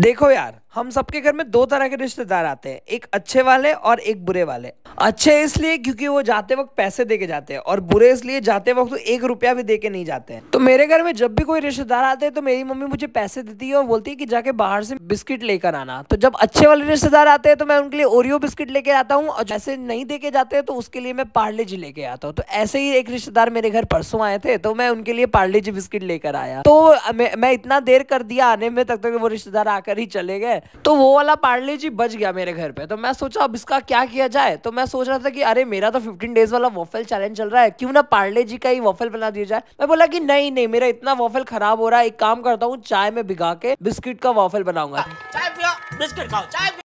देखो यार हम सबके घर में दो तरह के रिश्तेदार आते हैं एक अच्छे वाले और एक बुरे वाले अच्छे इसलिए क्योंकि वो जाते वक्त पैसे दे के जाते हैं और बुरे इसलिए जाते वक्त तो एक रुपया भी दे के नहीं जाते हैं तो मेरे घर में जब भी कोई रिश्तेदार आते हैं तो मेरी मम्मी मुझे पैसे देती है और बोलती है कि जाके बाहर से बिस्किट लेकर आना तो जब अच्छे वाले रिश्तेदार आते हैं तो मैं उनके लिए ओरियो बिस्किट लेके आता हूँ और जैसे नहीं दे के जाते तो उसके लिए मैं पार्ले जी लेके आता हूँ तो ऐसे ही एक रिश्तेदार मेरे घर परसों आए थे तो मैं उनके लिए पार्ले जी बिस्किट लेकर आया तो मैं इतना देर कर दिया आने में तक तक वो रिश्तेदार आकर ही चले गए तो वो वाला पार्ले जी बच गया मेरे घर पे तो मैं सोचा अब इसका क्या किया जाए तो मैं सोच रहा था कि अरे मेरा तो फिफ्टीन डेज वाला वॉफल चैलेंज चल रहा है क्यों ना पार्ले जी का ही वॉफल बना दिया जाए मैं बोला की नहीं नहीं मेरा इतना वॉफल खराब हो रहा है एक काम करता हूँ चाय में भिगा के बिस्किट का वॉफल बनाऊंगा बिस्किट खाओ चाय